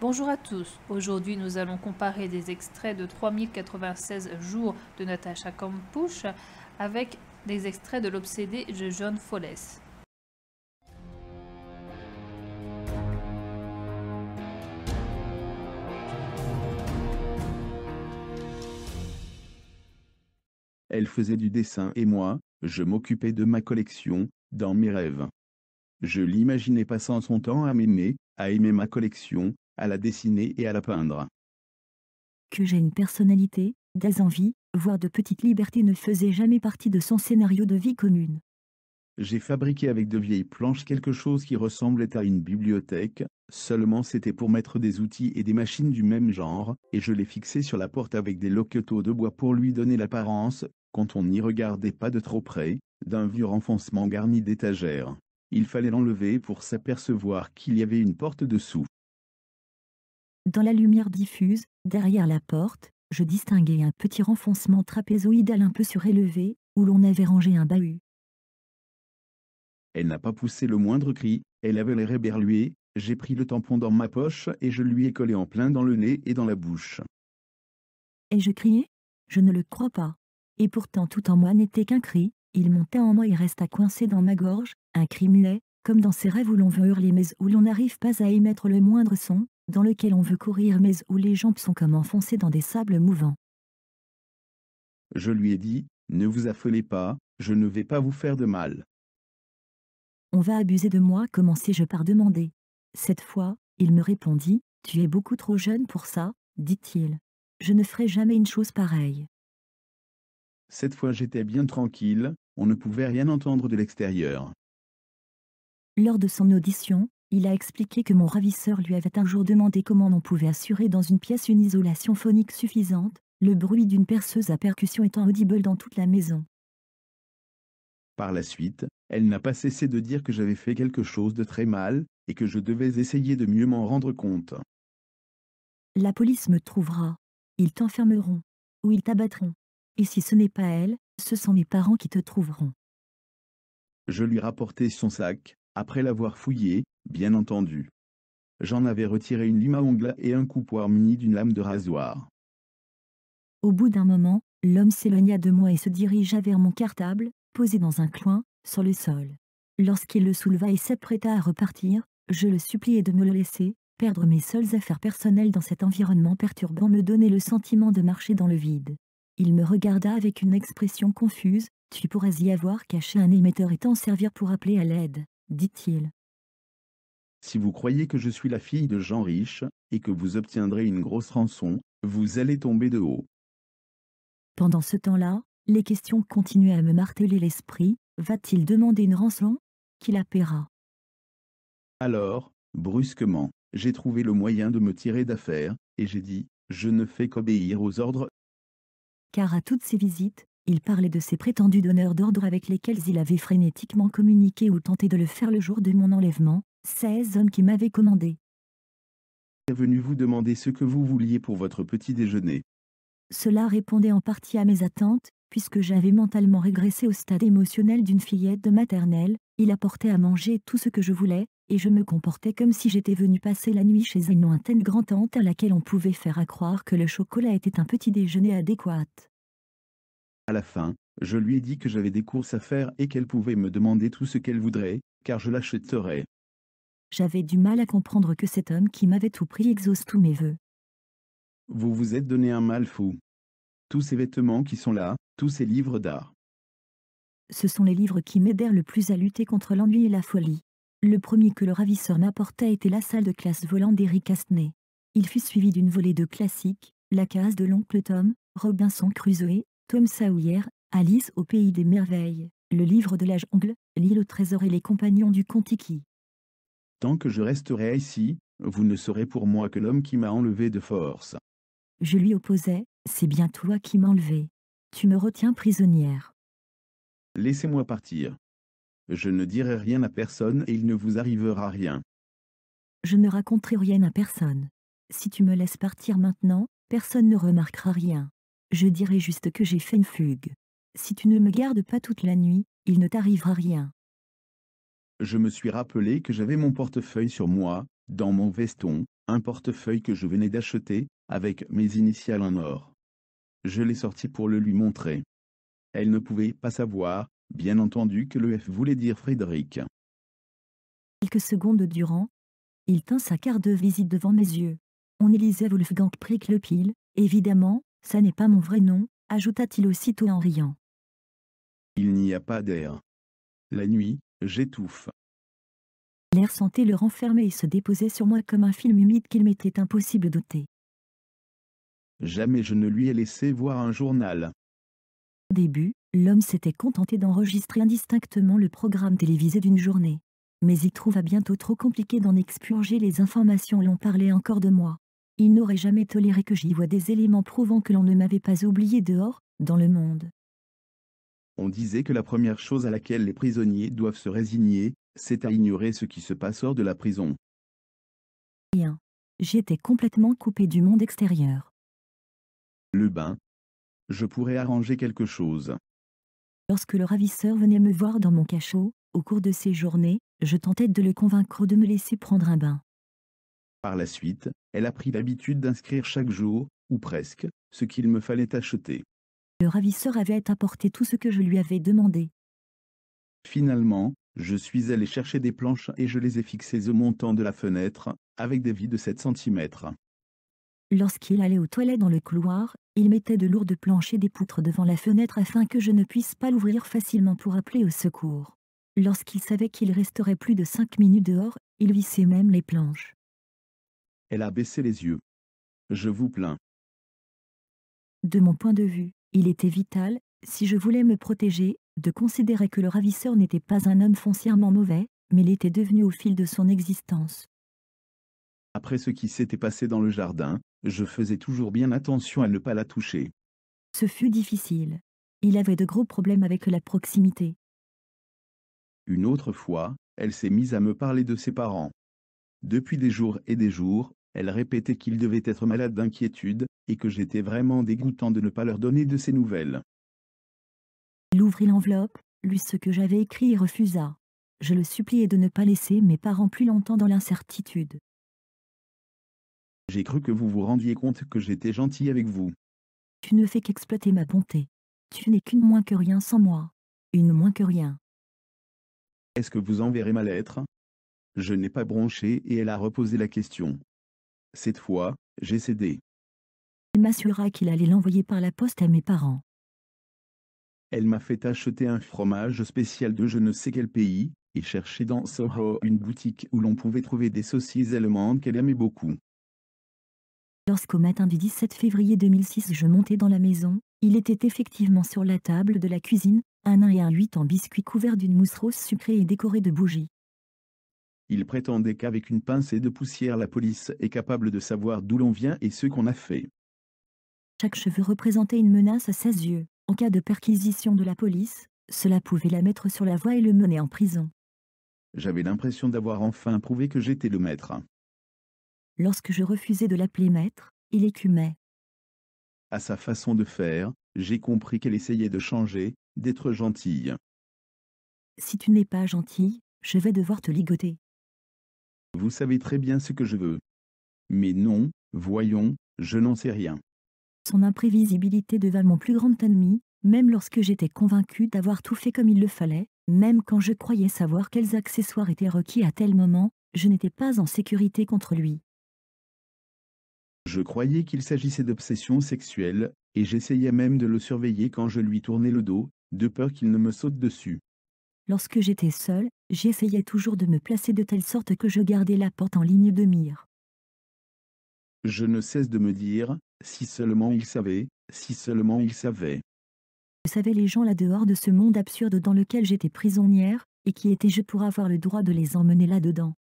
Bonjour à tous. Aujourd'hui, nous allons comparer des extraits de 3096 jours de Natacha Kampusch avec des extraits de l'obsédé de John Folles. Elle faisait du dessin et moi, je m'occupais de ma collection, dans mes rêves. Je l'imaginais passant son temps à m'aimer, à aimer ma collection, à la dessiner et à la peindre. Que j'ai une personnalité, des envies, voire de petites libertés ne faisait jamais partie de son scénario de vie commune. J'ai fabriqué avec de vieilles planches quelque chose qui ressemblait à une bibliothèque, seulement c'était pour mettre des outils et des machines du même genre, et je l'ai fixé sur la porte avec des loqueteaux de bois pour lui donner l'apparence, quand on n'y regardait pas de trop près, d'un vieux renfoncement garni d'étagères. Il fallait l'enlever pour s'apercevoir qu'il y avait une porte dessous. Dans la lumière diffuse, derrière la porte, je distinguais un petit renfoncement trapézoïdal un peu surélevé, où l'on avait rangé un bahut. Elle n'a pas poussé le moindre cri, elle avait l'air éberluée, j'ai pris le tampon dans ma poche et je lui ai collé en plein dans le nez et dans la bouche. Et je criais Je ne le crois pas. Et pourtant tout en moi n'était qu'un cri, il montait en moi et resta coincé dans ma gorge, un cri muet, comme dans ces rêves où l'on veut hurler mais où l'on n'arrive pas à émettre le moindre son, dans lequel on veut courir mais où les jambes sont comme enfoncées dans des sables mouvants. Je lui ai dit, ne vous affolez pas, je ne vais pas vous faire de mal. On va abuser de moi, commençais je par demander. Cette fois, il me répondit, tu es beaucoup trop jeune pour ça, dit-il. Je ne ferai jamais une chose pareille. Cette fois j'étais bien tranquille, on ne pouvait rien entendre de l'extérieur. Lors de son audition, il a expliqué que mon ravisseur lui avait un jour demandé comment on pouvait assurer dans une pièce une isolation phonique suffisante, le bruit d'une perceuse à percussion étant audible dans toute la maison. Par la suite, elle n'a pas cessé de dire que j'avais fait quelque chose de très mal, et que je devais essayer de mieux m'en rendre compte. La police me trouvera. Ils t'enfermeront. Ou ils t'abattront. Et si ce n'est pas elle, ce sont mes parents qui te trouveront. Je lui rapportai son sac, après l'avoir fouillé, bien entendu. J'en avais retiré une lima à et un coupoir muni d'une lame de rasoir. Au bout d'un moment, l'homme s'éloigna de moi et se dirigea vers mon cartable, posé dans un coin, sur le sol. Lorsqu'il le souleva et s'apprêta à repartir, je le suppliai de me le laisser, perdre mes seules affaires personnelles dans cet environnement perturbant me donnait le sentiment de marcher dans le vide. Il me regarda avec une expression confuse, tu pourrais y avoir caché un émetteur et t'en servir pour appeler à l'aide, dit-il. Si vous croyez que je suis la fille de Jean Riche, et que vous obtiendrez une grosse rançon, vous allez tomber de haut. Pendant ce temps-là, les questions continuaient à me marteler l'esprit, va-t-il demander une rançon Qui la paiera Alors, brusquement, j'ai trouvé le moyen de me tirer d'affaire, et j'ai dit, je ne fais qu'obéir aux ordres. Car à toutes ces visites, il parlait de ces prétendus donneurs d'ordre avec lesquels il avait frénétiquement communiqué ou tenté de le faire le jour de mon enlèvement, 16 hommes qui m'avaient commandé. Est venu vous demander ce que vous vouliez pour votre petit déjeuner. Cela répondait en partie à mes attentes, puisque j'avais mentalement régressé au stade émotionnel d'une fillette de maternelle, il apportait à manger tout ce que je voulais, et je me comportais comme si j'étais venu passer la nuit chez une lointaine grand-tante à laquelle on pouvait faire à croire que le chocolat était un petit déjeuner adéquat. À la fin, je lui ai dit que j'avais des courses à faire et qu'elle pouvait me demander tout ce qu'elle voudrait, car je l'achèterais. J'avais du mal à comprendre que cet homme qui m'avait tout pris exauce tous mes voeux. Vous vous êtes donné un mal fou. Tous ces vêtements qui sont là, tous ces livres d'art. Ce sont les livres qui m'aidèrent le plus à lutter contre l'ennui et la folie. Le premier que le ravisseur m'apportait était la salle de classe volant d'Eric Astney. Il fut suivi d'une volée de classiques, La case de l'oncle Tom, Robinson Crusoe, Tom Sawyer, Alice au pays des merveilles, Le livre de l'âge jungle, L'île au trésor et les compagnons du Contiki. Tant que je resterai ici, vous ne serez pour moi que l'homme qui m'a enlevé de force. Je lui opposais, c'est bien toi qui m'enlevais. Tu me retiens prisonnière. Laissez-moi partir. Je ne dirai rien à personne et il ne vous arrivera rien. Je ne raconterai rien à personne. Si tu me laisses partir maintenant, personne ne remarquera rien. Je dirai juste que j'ai fait une fugue. Si tu ne me gardes pas toute la nuit, il ne t'arrivera rien je me suis rappelé que j'avais mon portefeuille sur moi, dans mon veston, un portefeuille que je venais d'acheter, avec mes initiales en or. Je l'ai sorti pour le lui montrer. Elle ne pouvait pas savoir, bien entendu, que le F voulait dire Frédéric. Quelques secondes durant, il tint sa carte de visite devant mes yeux. On élisait Wolfgang Pricklepil, évidemment, ça n'est pas mon vrai nom, ajouta-t-il aussitôt en riant. Il n'y a pas d'air. La nuit, J'étouffe. L'air sentait le renfermer et se déposait sur moi comme un film humide qu'il m'était impossible d'ôter. Jamais je ne lui ai laissé voir un journal. Au début, l'homme s'était contenté d'enregistrer indistinctement le programme télévisé d'une journée. Mais il trouva bientôt trop compliqué d'en expurger les informations l'on parlait encore de moi. Il n'aurait jamais toléré que j'y voie des éléments prouvant que l'on ne m'avait pas oublié dehors, dans le monde on disait que la première chose à laquelle les prisonniers doivent se résigner, c'est à ignorer ce qui se passe hors de la prison. Rien. J'étais complètement coupé du monde extérieur. Le bain. Je pourrais arranger quelque chose. Lorsque le ravisseur venait me voir dans mon cachot, au cours de ses journées, je tentais de le convaincre de me laisser prendre un bain. Par la suite, elle a pris l'habitude d'inscrire chaque jour, ou presque, ce qu'il me fallait acheter. Le ravisseur avait apporté tout ce que je lui avais demandé. Finalement, je suis allé chercher des planches et je les ai fixées au montant de la fenêtre, avec des vies de 7 cm. Lorsqu'il allait aux toilettes dans le couloir, il mettait de lourdes planches et des poutres devant la fenêtre afin que je ne puisse pas l'ouvrir facilement pour appeler au secours. Lorsqu'il savait qu'il resterait plus de 5 minutes dehors, il vissait même les planches. Elle a baissé les yeux. Je vous plains. De mon point de vue, il était vital, si je voulais me protéger, de considérer que le ravisseur n'était pas un homme foncièrement mauvais, mais l'était devenu au fil de son existence. Après ce qui s'était passé dans le jardin, je faisais toujours bien attention à ne pas la toucher. Ce fut difficile. Il avait de gros problèmes avec la proximité. Une autre fois, elle s'est mise à me parler de ses parents. Depuis des jours et des jours, elle répétait qu'il devait être malade d'inquiétude, et que j'étais vraiment dégoûtant de ne pas leur donner de ses nouvelles. Il ouvrit l'enveloppe, lui ce que j'avais écrit et refusa. Je le suppliai de ne pas laisser mes parents plus longtemps dans l'incertitude. J'ai cru que vous vous rendiez compte que j'étais gentil avec vous. Tu ne fais qu'exploiter ma bonté. Tu n'es qu'une moins que rien sans moi. Une moins que rien. Est-ce que vous enverrez ma lettre Je n'ai pas bronché et elle a reposé la question. Cette fois, j'ai cédé. Il m'assura qu'il allait l'envoyer par la poste à mes parents. Elle m'a fait acheter un fromage spécial de je ne sais quel pays, et chercher dans Soho une boutique où l'on pouvait trouver des saucisses allemandes qu'elle aimait beaucoup. Lorsqu'au matin du 17 février 2006 je montai dans la maison, il était effectivement sur la table de la cuisine, un 1 et un 8 en biscuit couvert d'une mousse rose sucrée et décorée de bougies. Il prétendait qu'avec une pince et de poussière la police est capable de savoir d'où l'on vient et ce qu'on a fait. Chaque cheveu représentait une menace à ses yeux. En cas de perquisition de la police, cela pouvait la mettre sur la voie et le mener en prison. J'avais l'impression d'avoir enfin prouvé que j'étais le maître. Lorsque je refusais de l'appeler maître, il écumait. À sa façon de faire, j'ai compris qu'elle essayait de changer, d'être gentille. Si tu n'es pas gentille, je vais devoir te ligoter. Vous savez très bien ce que je veux. Mais non, voyons, je n'en sais rien. Son imprévisibilité devint mon plus grand ennemi, même lorsque j'étais convaincu d'avoir tout fait comme il le fallait, même quand je croyais savoir quels accessoires étaient requis à tel moment, je n'étais pas en sécurité contre lui. Je croyais qu'il s'agissait d'obsession sexuelle, et j'essayais même de le surveiller quand je lui tournais le dos, de peur qu'il ne me saute dessus. Lorsque j'étais seul, j'essayais toujours de me placer de telle sorte que je gardais la porte en ligne de mire. Je ne cesse de me dire, si seulement il savait, si seulement il savait. Je savais les gens là-dehors de ce monde absurde dans lequel j'étais prisonnière, et qui étais-je pour avoir le droit de les emmener là-dedans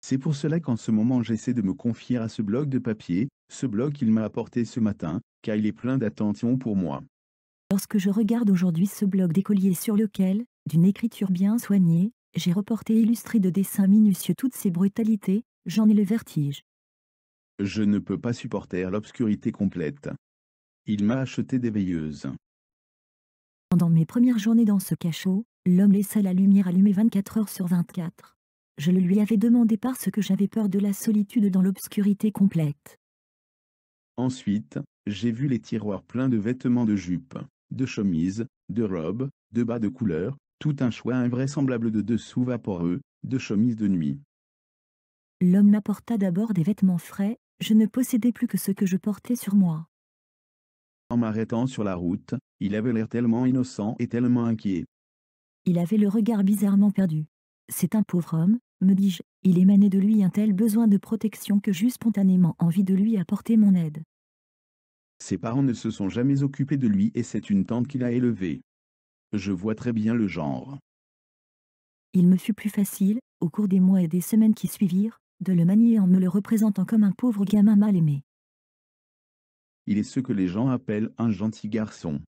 C'est pour cela qu'en ce moment j'essaie de me confier à ce bloc de papier, ce bloc qu'il m'a apporté ce matin, car il est plein d'attention pour moi. Lorsque je regarde aujourd'hui ce bloc d'écolier sur lequel, d'une écriture bien soignée, j'ai reporté illustré de dessins minutieux toutes ces brutalités, j'en ai le vertige. Je ne peux pas supporter l'obscurité complète. Il m'a acheté des veilleuses. Pendant mes premières journées dans ce cachot, l'homme laissa la lumière allumée 24 heures sur 24. Je le lui avais demandé parce que j'avais peur de la solitude dans l'obscurité complète. Ensuite, j'ai vu les tiroirs pleins de vêtements de jupe de chemises, de robes, de bas de couleur, tout un choix invraisemblable de dessous vaporeux, de chemises de nuit. L'homme m'apporta d'abord des vêtements frais, je ne possédais plus que ce que je portais sur moi. En m'arrêtant sur la route, il avait l'air tellement innocent et tellement inquiet. Il avait le regard bizarrement perdu. C'est un pauvre homme, me dis-je, il émanait de lui un tel besoin de protection que j'eus spontanément envie de lui apporter mon aide. Ses parents ne se sont jamais occupés de lui et c'est une tante qu'il a élevée. Je vois très bien le genre. Il me fut plus facile, au cours des mois et des semaines qui suivirent, de le manier en me le représentant comme un pauvre gamin mal aimé. Il est ce que les gens appellent un gentil garçon.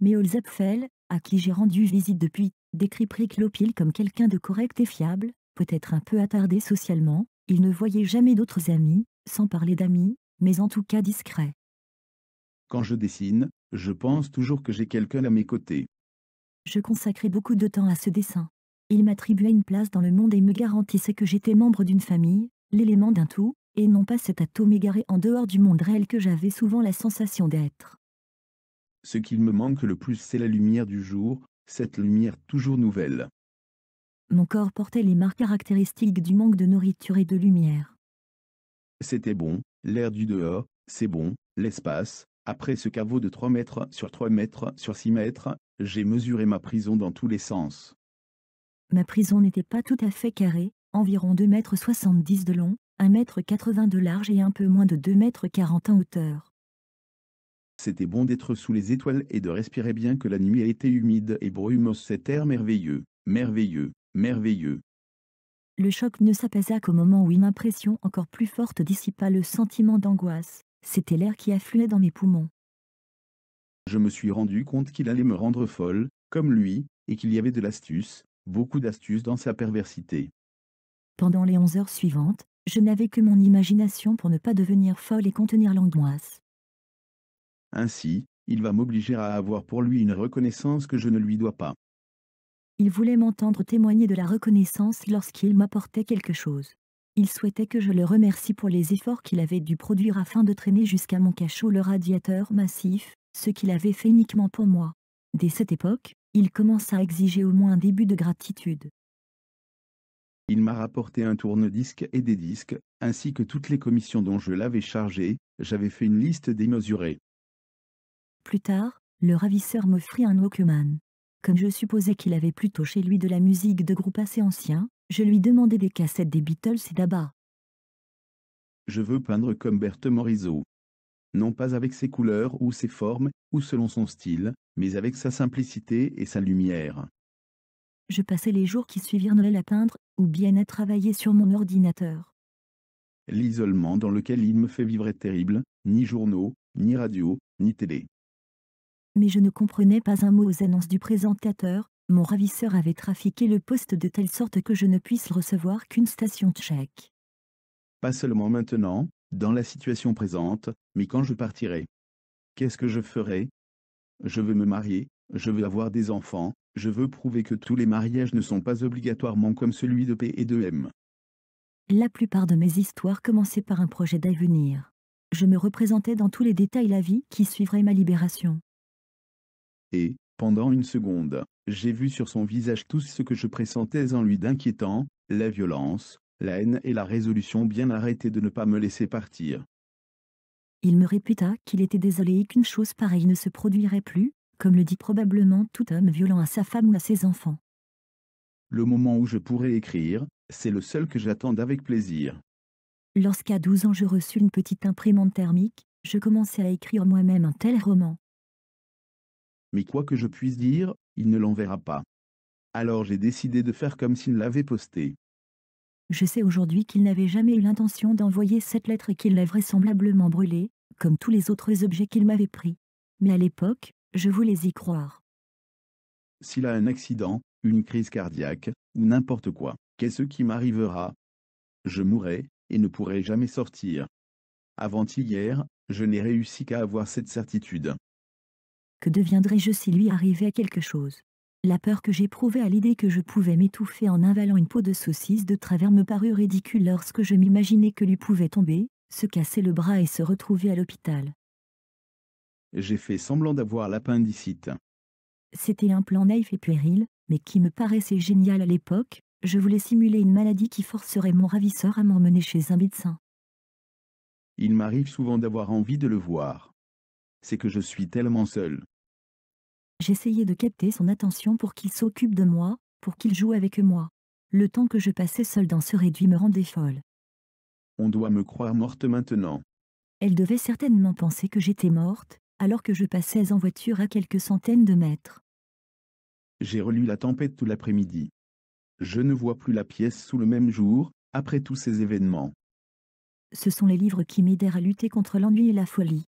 Mais Olzapfel, à qui j'ai rendu visite depuis, décrit Priclopil comme quelqu'un de correct et fiable, peut-être un peu attardé socialement, il ne voyait jamais d'autres amis, sans parler d'amis, mais en tout cas discret. Quand je dessine, je pense toujours que j'ai quelqu'un à mes côtés. Je consacrais beaucoup de temps à ce dessin. Il m'attribuait une place dans le monde et me garantissait que j'étais membre d'une famille, l'élément d'un tout, et non pas cet atome égaré en dehors du monde réel que j'avais souvent la sensation d'être. Ce qu'il me manque le plus, c'est la lumière du jour, cette lumière toujours nouvelle. Mon corps portait les marques caractéristiques du manque de nourriture et de lumière. C'était bon, l'air du dehors, c'est bon, l'espace, après ce caveau de 3 mètres sur 3 mètres sur 6 mètres, j'ai mesuré ma prison dans tous les sens. Ma prison n'était pas tout à fait carrée, environ 2 mètres 70 de long, 1 mètre 80 de large et un peu moins de 2 mètres 40 en hauteur. C'était bon d'être sous les étoiles et de respirer bien que la nuit a été humide et brumeuse cet air merveilleux, merveilleux, merveilleux. Le choc ne s'apaisa qu'au moment où une impression encore plus forte dissipa le sentiment d'angoisse. C'était l'air qui affluait dans mes poumons. Je me suis rendu compte qu'il allait me rendre folle, comme lui, et qu'il y avait de l'astuce, beaucoup d'astuce dans sa perversité. Pendant les onze heures suivantes, je n'avais que mon imagination pour ne pas devenir folle et contenir l'angoisse. Ainsi, il va m'obliger à avoir pour lui une reconnaissance que je ne lui dois pas. Il voulait m'entendre témoigner de la reconnaissance lorsqu'il m'apportait quelque chose. Il souhaitait que je le remercie pour les efforts qu'il avait dû produire afin de traîner jusqu'à mon cachot le radiateur massif, ce qu'il avait fait uniquement pour moi. Dès cette époque, il commença à exiger au moins un début de gratitude. Il m'a rapporté un tourne-disque et des disques, ainsi que toutes les commissions dont je l'avais chargé, j'avais fait une liste démesurée. Plus tard, le ravisseur m'offrit un Walkman. Comme je supposais qu'il avait plutôt chez lui de la musique de groupes assez anciens, je lui demandais des cassettes des Beatles et d'abat. Je veux peindre comme Berthe Morisot. Non pas avec ses couleurs ou ses formes, ou selon son style, mais avec sa simplicité et sa lumière. Je passais les jours qui suivirent Noël à peindre, ou bien à travailler sur mon ordinateur. L'isolement dans lequel il me fait vivre est terrible, ni journaux, ni radio, ni télé. Mais je ne comprenais pas un mot aux annonces du présentateur, mon ravisseur avait trafiqué le poste de telle sorte que je ne puisse recevoir qu'une station tchèque. Pas seulement maintenant, dans la situation présente, mais quand je partirai. Qu'est-ce que je ferai Je veux me marier, je veux avoir des enfants, je veux prouver que tous les mariages ne sont pas obligatoirement comme celui de P et de M. La plupart de mes histoires commençaient par un projet d'avenir. Je me représentais dans tous les détails la vie qui suivrait ma libération. Et, pendant une seconde, j'ai vu sur son visage tout ce que je pressentais en lui d'inquiétant, la violence, la haine et la résolution bien arrêtée de ne pas me laisser partir. Il me réputa qu'il était désolé et qu'une chose pareille ne se produirait plus, comme le dit probablement tout homme violent à sa femme ou à ses enfants. Le moment où je pourrai écrire, c'est le seul que j'attende avec plaisir. Lorsqu'à douze ans je reçus une petite imprimante thermique, je commençais à écrire moi-même un tel roman mais quoi que je puisse dire, il ne l'enverra pas. Alors j'ai décidé de faire comme s'il l'avait posté. Je sais aujourd'hui qu'il n'avait jamais eu l'intention d'envoyer cette lettre et qu'il l'avait vraisemblablement brûlée, comme tous les autres objets qu'il m'avait pris. Mais à l'époque, je voulais y croire. S'il a un accident, une crise cardiaque, ou n'importe quoi, qu'est-ce qui m'arrivera Je mourrai, et ne pourrai jamais sortir. Avant-hier, je n'ai réussi qu'à avoir cette certitude. Que deviendrais-je si lui arrivait quelque chose La peur que j'éprouvais à l'idée que je pouvais m'étouffer en avalant une peau de saucisse de travers me parut ridicule lorsque je m'imaginais que lui pouvait tomber, se casser le bras et se retrouver à l'hôpital. J'ai fait semblant d'avoir l'appendicite. C'était un plan naïf et puéril, mais qui me paraissait génial à l'époque, je voulais simuler une maladie qui forcerait mon ravisseur à m'emmener chez un médecin. Il m'arrive souvent d'avoir envie de le voir. C'est que je suis tellement seul j'essayais de capter son attention pour qu'il s'occupe de moi, pour qu'il joue avec moi. Le temps que je passais seule dans ce réduit me rendait folle. On doit me croire morte maintenant. Elle devait certainement penser que j'étais morte, alors que je passais en voiture à quelques centaines de mètres. J'ai relu La tempête tout l'après-midi. Je ne vois plus la pièce sous le même jour, après tous ces événements. Ce sont les livres qui m'aidèrent à lutter contre l'ennui et la folie.